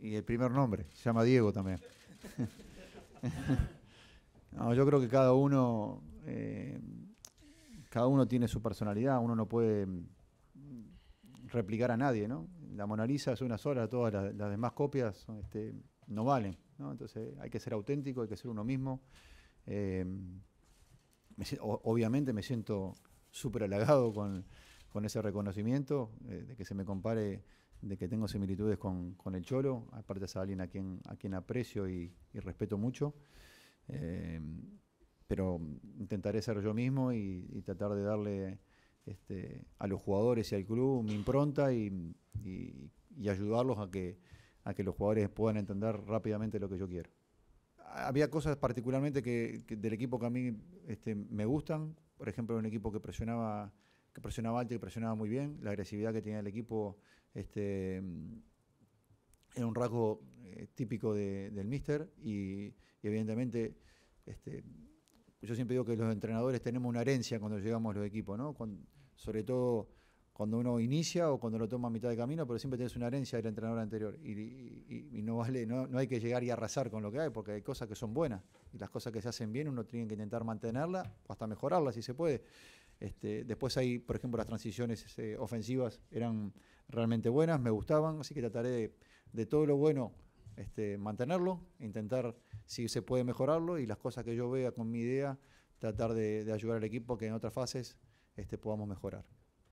y el primer nombre, se llama Diego también. yo creo que cada uno, eh, cada uno tiene su personalidad, uno no puede mm, replicar a nadie, ¿no? La Mona Lisa es una sola, todas las, demás copias este, no valen, Entonces hay que ser auténtico, hay que ser uno mismo. Eh, obviamente me siento súper halagado con, ese reconocimiento, eh, de que se me compare de que tengo similitudes con, el Cholo, aparte es alguien a quien, a quien aprecio y, respeto mucho, eh, pero intentaré ser yo mismo y, tratar de darle este, a los jugadores y al club mi impronta y, ayudarlos a que, a que los jugadores puedan entender rápidamente lo que yo quiero. Había cosas particularmente del equipo que a mí este, me gustan, por ejemplo, un equipo que presionaba que presionaba alto y presionaba muy bien. La agresividad que tenía el equipo este, era un rasgo eh, típico del míster y, evidentemente este, yo siempre digo que los entrenadores tenemos una herencia cuando llegamos a los equipos, ¿no? sobre todo cuando uno inicia o cuando lo toma a mitad de camino, pero siempre tienes una herencia del entrenador anterior. Y, no vale, no, no, hay que llegar y arrasar con lo que hay, porque hay cosas que son buenas. Y las cosas que se hacen bien, uno tiene que intentar mantenerlas o hasta mejorarlas si se puede. Este, después hay, por ejemplo, las transiciones este, ofensivas eran realmente buenas, me gustaban, así que trataré de, todo lo bueno este, mantenerlo, intentar si se puede mejorarlo y las cosas que yo vea con mi idea, tratar de, ayudar al equipo que en otras fases podamos mejorar.